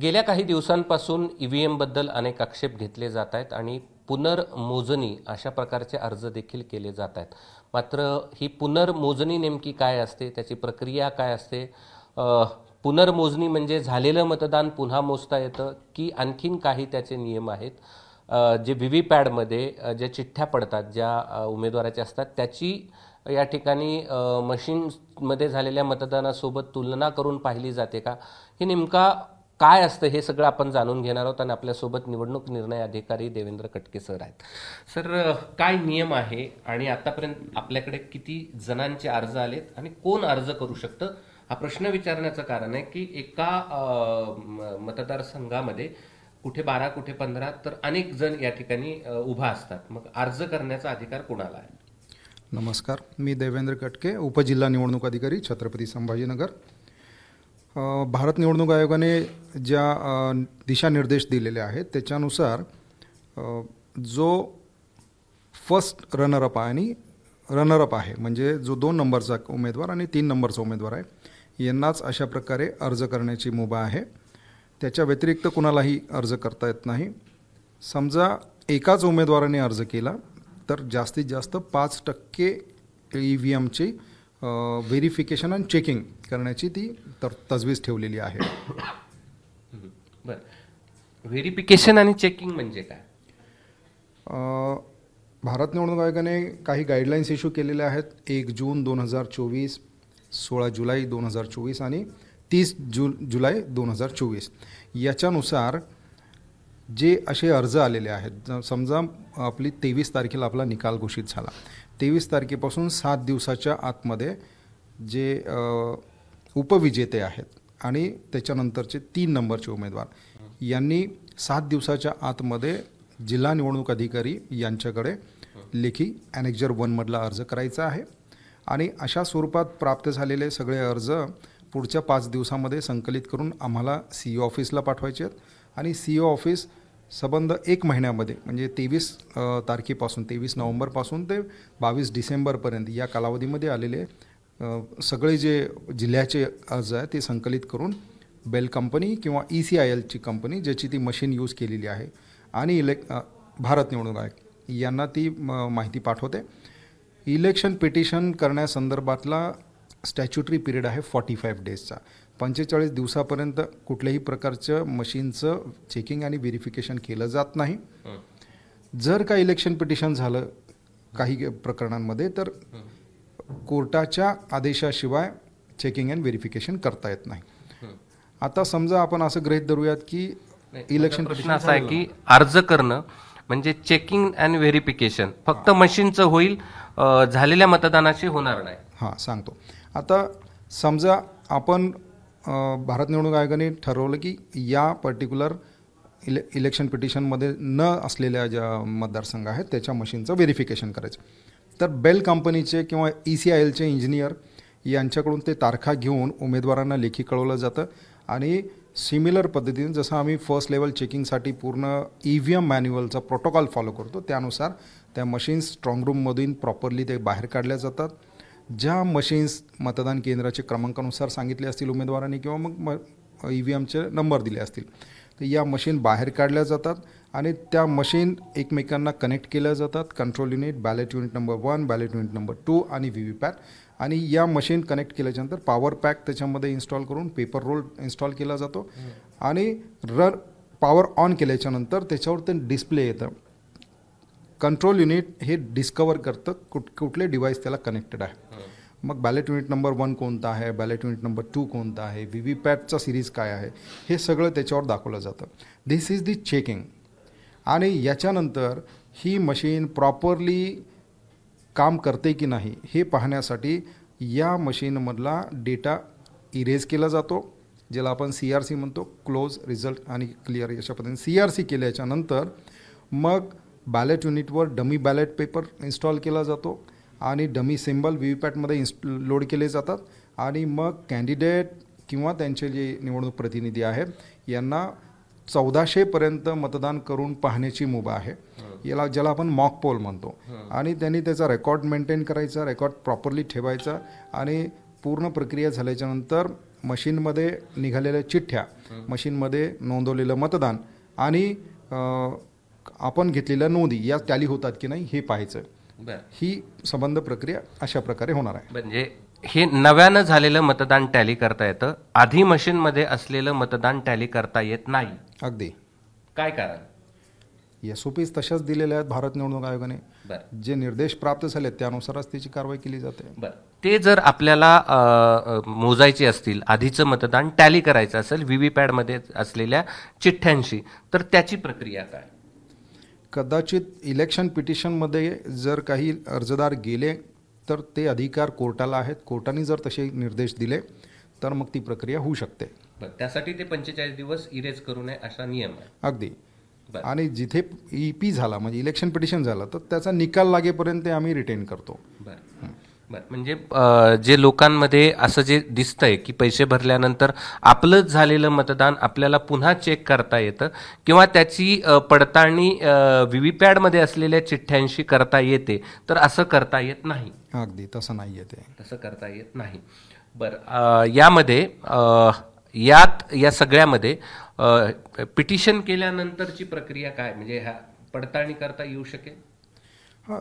गेल्या काही दिवसांपासून ई e व्ही एमबद्दल अनेक आक्षेप घेतले जात आहेत आणि पुनर्मोजणी अशा प्रकारचे अर्ज देखील केले जात आहेत मात्र ही पुनर्मोजणी नेमकी काय असते त्याची प्रक्रिया काय असते पुनर्मोजणी म्हणजे झालेलं मतदान पुन्हा मोजता येतं की आणखीन काही त्याचे नियम आहेत जे व्ही व्ही पॅडमध्ये ज्या चिठ्ठ्या पडतात ज्या उमेदवाराच्या असतात त्याची या ठिकाणी मशीनमध्ये झालेल्या मतदानासोबत तुलना करून पाहिली जाते का हे नेमका काय असतं हे सगळं आपण जाणून घेणार आहोत आणि आपल्यासोबत निवडणूक निर्णय अधिकारी देवेंद्र कटके सर आहेत सर काय नियम आहे आणि आतापर्यंत आपल्याकडे किती जणांचे अर्ज आलेत आणि कोण अर्ज करू शकतं हा प्रश्न विचारण्याचं कारण आहे की एका मतदारसंघामध्ये कुठे बारा कुठे पंधरा तर अनेक जण या ठिकाणी उभा असतात मग अर्ज करण्याचा अधिकार कोणाला आहे नमस्कार मी देवेंद्र कटके उपजिल्हा निवडणूक अधिकारी छत्रपती संभाजीनगर भारत निवडणूक आयोगाने ज्या दिशानिर्देश दिलेले आहेत त्याच्यानुसार जो फर्स्ट रनरअप आहे आणि रनरअप आहे म्हणजे जो दोन नंबरचा उमेदवार आणि तीन नंबरचा उमेदवार आहे यांनाच अशा प्रकारे अर्ज करण्याची मुभा आहे त्याच्या व्यतिरिक्त कुणालाही अर्ज करता येत नाही समजा एकाच उमेदवाराने अर्ज केला तर जास्तीत जास्त पाच टक्के ई e व्ही एमची व्हेरिफिकेशन अँड चेकिंग करण्याची ती तर तजवीज ठेवलेली आहे व्हेरिफिकेशन आणि चेकिंग म्हणजे काय भारत निवडणूक आयोगाने काही गाईडलाईन्स इश्यू केलेल्या आहेत एक जून दोन हजार चोवीस सोळा जुलै दोन हजार चोवीस आणि तीस जु जुलै दोन हजार चोवीस याच्यानुसार जे असे अर्ज आलेले आहेत समजा आपली तेवीस तारखेला आपला निकाल घोषित झाला तेवीस तारखेपासून सात दिवसाच्या आतमध्ये जे उपविजेते आहेत आणि त्याच्यानंतरचे तीन नंबरचे उमेदवार यांनी सात दिवसाच्या आतमध्ये जिल्हा निवडणूक अधिकारी यांच्याकडे लेखी ॲनेक्जर वनमधला अर्ज करायचा आहे आणि अशा स्वरूपात प्राप्त झालेले सगळे अर्ज पुढच्या पाच दिवसामध्ये संकलित करून आम्हाला सी ओ ऑफिसला पाठवायचे आहेत आणि सी ओ ऑफिस सबंध एक महिन्यामध्ये म्हणजे तेवीस तारखेपासून तेवीस नोव्हेंबरपासून ते बावीस डिसेंबरपर्यंत या कालावधीमध्ये आलेले सगळे जे जिल्ह्याचे अर्ज आहे ते संकलित करून बेल कंपनी किंवा ई सी आय एलची कंपनी ज्याची ती मशीन यूज केलेली आहे आणि इलेक् भारत निवडणूक आयोग यांना ती माहिती पाठवते इलेक्शन पिटिशन करण्यासंदर्भातला स्टॅच्युटरी पिरियड आहे फॉर्टी फाईव्ह डेजचा पंचेचाळीस दिवसापर्यंत कुठल्याही प्रकारचं मशीनचं चेकिंग आणि व्हेरिफिकेशन केलं जात नाही जर का इलेक्शन पिटिशन झालं काही प्रकरणांमध्ये तर कोर्टाच्या आदेशाशिवाय चेकिंग अँड व्हेरिफिकेशन करता येत नाही आता समजा आपण असं गृहित धरूयात की इलेक्शन प्रश्न असा आहे की अर्ज करणं म्हणजे चेकिंग अँड व्हेरिफिकेशन फक्त मशीनचं होईल झालेल्या मतदानाशी होणार नाही हां सांगतो आता समजा आपण भारत निवडणूक आयोगाने ठरवलं की या पर्टिक्युलर इले इलेक्शन पिटिशनमध्ये न असलेल्या ज्या मतदारसंघ आहेत त्याच्या मशीनचं व्हेरिफिकेशन करायचं तर बेल कंपनीचे किंवा ई सी आय एलचे इंजिनियर यांच्याकडून ते तारखा घेऊन उमेदवारांना लेखी कळवलं जातं आणि सिमिलर पद्धतीने जसं आम्ही फर्स्ट लेवल चेकिंगसाठी पूर्ण ई व्ही एम मॅन्युअलचा प्रोटोकॉल फॉलो करतो त्यानुसार त्या मशीन्स स्ट्रॉंग रूममधून प्रॉपरली ते बाहेर काढल्या जातात ज्या मशीन्स मतदान केंद्राचे क्रमांकानुसार सांगितले असतील उमेदवारांनी किंवा मग म ई e व्ही एमचे नंबर दिले असतील तर या मशीन बाहेर काढल्या जातात आणि त्या मशीन एकमेकांना कनेक्ट केल्या जातात control unit ballot unit number one ballot unit number two आणि व्ही व्ही पॅट आणि या मशीन कनेक्ट केल्याच्यानंतर पॉवर पॅक त्याच्यामध्ये इन्स्टॉल करून पेपर रोल इन्स्टॉल केला जातो आणि रन पॉवर ऑन केल्याच्यानंतर त्याच्यावर ते डिस्प्ले येतं कंट्रोल युनिट हे डिस्कवर करतं कुठ कुठले डिव्हाइस त्याला कनेक्टेड आहे मग बॅलेट युनिट नंबर वन कोणता आहे बॅलेट युनिट नंबर टू कोणता आहे व्ही व्ही पॅटचा सिरीज काय आहे हे सगळं त्याच्यावर दाखवलं जातं धिस इज दी चेकिंग आणि याच्यानंतर ही मशीन प्रॉपरली काम करते की नाही हे पाहण्यासाठी या मशीनमधला डेटा इरेज केला जातो ज्याला आपण सी आर सी म्हणतो क्लोज रिझल्ट आणि क्लिअर अशा पद्धतीने सी आर सी केल्याच्यानंतर मग बॅलेट युनिटवर डमी बॅलेट पेपर इन्स्टॉल केला जातो आणि डमी सिम्बल व्ही व्ही पॅटमध्ये इन्स् लोड केले जातात आणि मग कॅन्डिडेट किंवा त्यांचे जे निवडणूक प्रतिनिधी आहेत यांना चौदाशेपर्यंत मतदान करून पाहण्याची मुभा आहे याला ज्याला आपण मॉक पोल म्हणतो आणि त्यांनी त्याचा रेकॉर्ड मेंटेन करायचा रेकॉर्ड प्रॉपरली ठेवायचा आणि पूर्ण प्रक्रिया झाल्याच्यानंतर मशीनमध्ये निघालेल्या चिठ्ठ्या मशीनमध्ये नोंदवलेलं मतदान आणि आपण घेतलेल्या नोंदी या टॅली होतात की नाही हे पाहायचं ही संबंध प्रक्रिया अशा प्रकारे होणार आहे म्हणजे हे नव्यानं झालेलं मतदान टॅली करता येतं आधी मशीनमध्ये असलेलं मतदान टॅली करता येत नाही अगदी काय कारण एस ओ पीज तशाच दिलेल्या आहेत भारत निवडणूक आयोगाने जे निर्देश प्राप्त झाले त्यानुसारच त्याची कारवाई केली जाते ते जर आपल्याला मोजायचे असतील आधीचं मतदान टॅली करायचं असेल पॅडमध्ये असलेल्या चिठ्ठ्यांशी तर त्याची प्रक्रिया काय कदाचित इलेक्शन पिटिशनमध्ये जर काही अर्जदार गेले तर ते अधिकार कोर्टाला आहेत कोर्टाने जर तसे निर्देश दिले तर मग ती प्रक्रिया होऊ शकते त्यासाठी ते पंचेचाळीस दिवस इरेज करू नये असा नियम आहे अगदी आणि जिथे ई e पी झाला म्हणजे इलेक्शन पिटिशन झालं तर त्याचा निकाल लागेपर्यंत आम्ही रिटेन करतो म्हणजे जे लोकांमध्ये असं जे दिसतंय की पैसे भरल्यानंतर आपलंच झालेलं मतदान आपल्याला पुन्हा चेक करता येतं किंवा त्याची पडताळणी व्हीव्हीपॅडमध्ये असलेल्या चिठ्ठ्यांशी करता येते तर असं करता येत नाही अगदी तसं नाही येते तसं करता येत नाही बरं यामध्ये यात या सगळ्यामध्ये पिटिशन केल्यानंतरची प्रक्रिया काय म्हणजे ह्या पडताळणी करता येऊ शकेल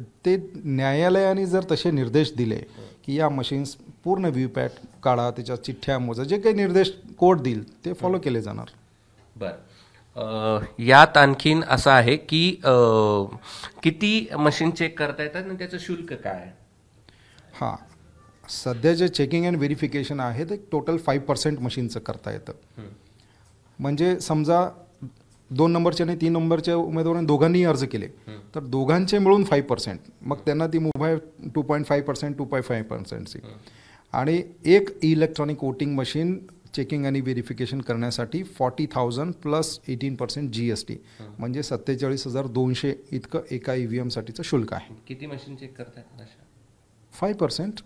ते न्यायालयाने जर तसे निर्देश दिले की या मशीन्स पूर्ण व्हीपॅट काढा त्याच्या चिठ्ठ्या मोजा जे काही निर्देश कोर्ट देईल ते फॉलो केले जाणार बरं यात आणखीन असं आहे की किती मशीन चेक करता येतात आणि त्याचं शुल्क काय हां सध्या जे चेकिंग अँड व्हेरिफिकेशन आहे ते टोटल फाईव्ह पर्सेंट मशीनचं करता येतं म्हणजे समजा दोन नंबरचे आणि तीन नंबरच्या उमेदवारांनी दोघांनीही अर्ज केले तर दोघांचे मिळून फाईव्ह पर्सेंट मग त्यांना ती mobile two point five percent two point five पर्सेंटची आणि एक इलेक्ट्रॉनिक वोटिंग मशीन चेकिंग आणि व्हेरिफिकेशन करण्यासाठी forty thousand plus eighteen percent G S T म्हणजे सत्तेचाळीस हजार दोनशे इतकं एका ई e व्ही शुल्क आहे किती मशीन चेक करतात फाईव्ह पर्सेंट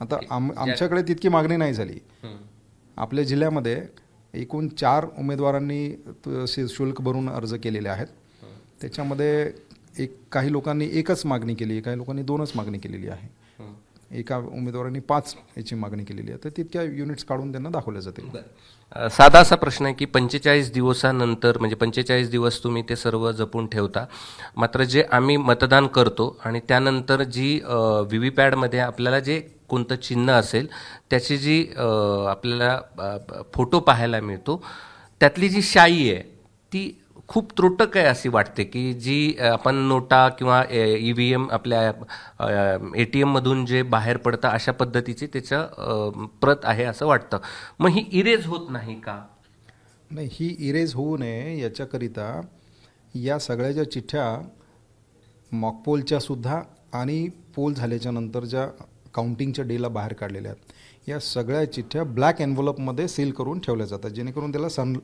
आता आमच्याकडे तितकी मागणी नाही झाली आपल्या जिल्ह्यामध्ये एकूण चार उमेदवारांनी शुल्क भरून अर्ज केलेले आहेत त्याच्यामध्ये एक काही लोकांनी एकच मागणी केली काही लोकांनी दोनच मागणी केलेली आहे एका उमेदवारांनी पाच याची मागणी केलेली आहे तर तितक्या युनिट्स काढून त्यांना दाखवल्या जातील साधा असा प्रश्न आहे की पंचेचाळीस दिवसानंतर म्हणजे पंचेचाळीस दिवस तुम्ही ते सर्व जपून ठेवता मात्र जे आम्ही मतदान करतो आणि त्यानंतर जी व्ही व्ही पॅडमध्ये आपल्याला जे कोणतं चिन्ह असेल त्याची जी आपल्याला फोटो पाहायला मिळतो त्यातली जी शाई आहे ती खूप त्रोटक आहे अशी वाटते की जी आपण नोटा किंवा ई व्ही एम आपल्या ए टी एममधून जे बाहेर पडतं अशा पद्धतीची त्याचं प्रत आहे असं वाटतं मग ही इरेज होत नाही का नाही ही इरेज होऊ नये याच्याकरिता या सगळ्या ज्या चिठ्ठ्या सुद्धा आणि पोल झाल्याच्या ज्या काउंटिंगच्या डेला बाहेर काढलेल्या आहेत या सगळ्या चिठ्ठ्या ब्लॅक एन्व्हलपमध्ये सील करून ठेवल्या जातात जेणेकरून त्याला सन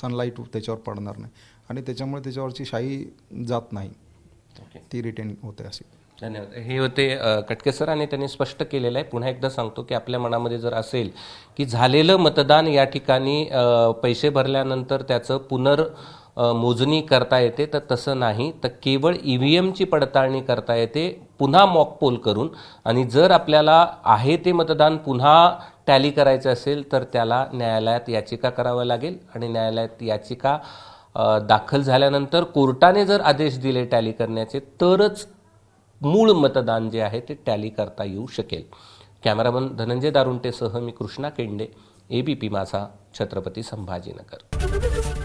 सनलाईट त्याच्यावर पडणार नाही आणि त्याच्यामुळे त्याच्यावरची शाही जात नाही ती रिटेन होते अशी धन्यवाद हे होते कटके सर आणि त्यांनी स्पष्ट केलेलं आहे पुन्हा एकदा सांगतो की आपल्या मनामध्ये जर असेल की झालेलं मतदान या ठिकाणी पैसे भरल्यानंतर त्याचं पुनर् मोजणी करता येते तर तसं नाही तर केवळ ई e व्ही एमची पडताळणी करता येते पुन्हा मॉकपोल करून आणि जर आपल्याला आहे ते मतदान पुन्हा टॅली करायचं असेल तर त्याला न्यायालयात याचिका करावं लागेल आणि न्यायालयात याचिका दाखल झाल्यानंतर कोर्टाने जर आदेश दिले टॅली करण्याचे तरच मूळ मतदान जे आहे ते टॅली करता येऊ शकेल कॅमेरामन धनंजय दारुंटेसह मी कृष्णा केंडे एबीपी माझा छत्रपती संभाजीनगर